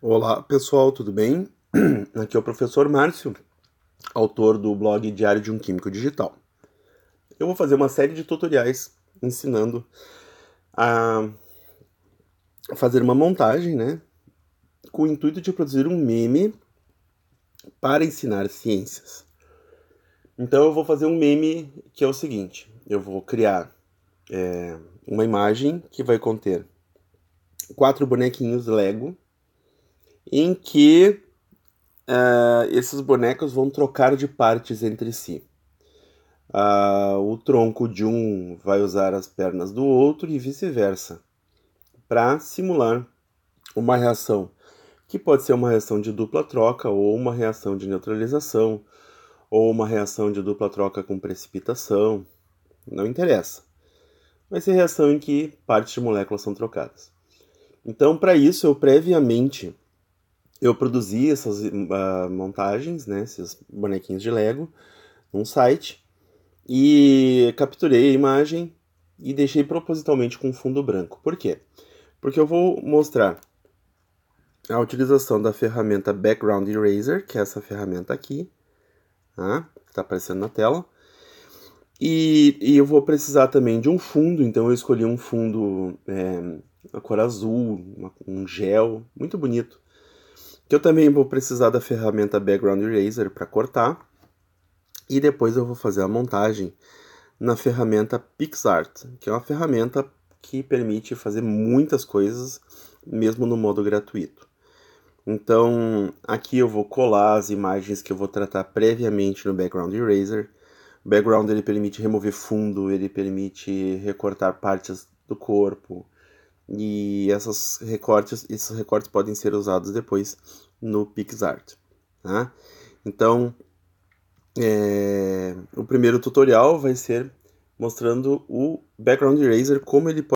Olá pessoal, tudo bem? Aqui é o professor Márcio, autor do blog Diário de um Químico Digital. Eu vou fazer uma série de tutoriais ensinando a fazer uma montagem, né? Com o intuito de produzir um meme para ensinar ciências. Então eu vou fazer um meme que é o seguinte: eu vou criar é, uma imagem que vai conter quatro bonequinhos Lego em que uh, esses bonecos vão trocar de partes entre si. Uh, o tronco de um vai usar as pernas do outro e vice-versa, para simular uma reação que pode ser uma reação de dupla troca ou uma reação de neutralização ou uma reação de dupla troca com precipitação, não interessa. Vai ser reação em que partes de moléculas são trocadas. Então, para isso, eu previamente eu produzi essas uh, montagens, né, esses bonequinhos de Lego, num site e capturei a imagem e deixei propositalmente com fundo branco. Por quê? Porque eu vou mostrar a utilização da ferramenta Background Eraser, que é essa ferramenta aqui, tá? que está aparecendo na tela. E, e, eu vou precisar também de um fundo, então eu escolhi um fundo é, a cor azul, uma, um gel, muito bonito. Que eu também vou precisar da ferramenta Background Eraser para cortar. E depois eu vou fazer a montagem na ferramenta PixArt, que é uma ferramenta que permite fazer muitas coisas mesmo no modo gratuito. Então, aqui eu vou colar as imagens que eu vou tratar previamente no Background Eraser. O background ele permite remover fundo, ele permite recortar partes do corpo, e essas recortes, esses recortes podem ser usados depois no PixArt. Tá? Então, é, o primeiro tutorial vai ser mostrando o Background Eraser, como ele pode